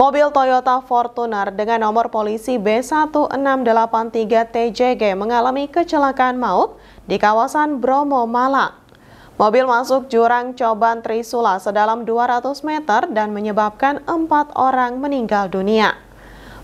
Mobil Toyota Fortuner dengan nomor polisi B1683TJG mengalami kecelakaan maut di kawasan Bromo Malang. Mobil masuk jurang Coban Trisula sedalam 200 meter dan menyebabkan empat orang meninggal dunia.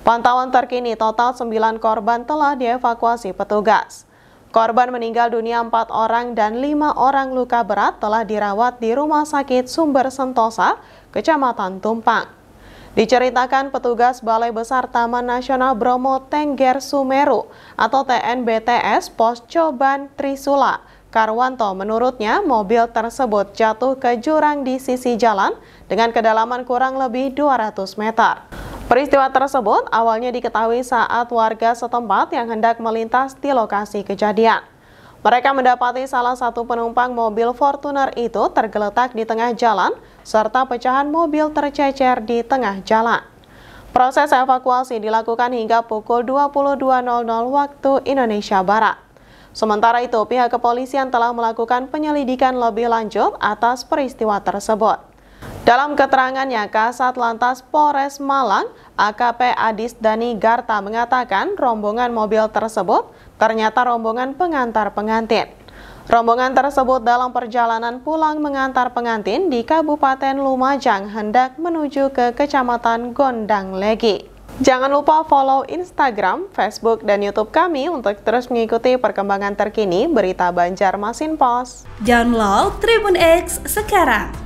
Pantauan terkini total 9 korban telah dievakuasi petugas. Korban meninggal dunia empat orang dan lima orang luka berat telah dirawat di Rumah Sakit Sumber Sentosa, Kecamatan Tumpang. Diceritakan petugas Balai Besar Taman Nasional Bromo Tengger Sumeru atau TNBTS Pos Coban Trisula. Karwanto menurutnya mobil tersebut jatuh ke jurang di sisi jalan dengan kedalaman kurang lebih 200 meter. Peristiwa tersebut awalnya diketahui saat warga setempat yang hendak melintas di lokasi kejadian. Mereka mendapati salah satu penumpang mobil Fortuner itu tergeletak di tengah jalan, serta pecahan mobil tercecer di tengah jalan. Proses evakuasi dilakukan hingga pukul 22.00 waktu Indonesia Barat. Sementara itu, pihak kepolisian telah melakukan penyelidikan lebih lanjut atas peristiwa tersebut. Dalam keterangannya, Kasat Lantas Polres Malang, AKP Adis Dani Garta mengatakan rombongan mobil tersebut ternyata rombongan pengantar pengantin. Rombongan tersebut dalam perjalanan pulang mengantar pengantin di Kabupaten Lumajang hendak menuju ke Kecamatan Gondang Legi. Jangan lupa follow Instagram, Facebook, dan Youtube kami untuk terus mengikuti perkembangan terkini berita Banjarmasin Pos. Download Tribun X sekarang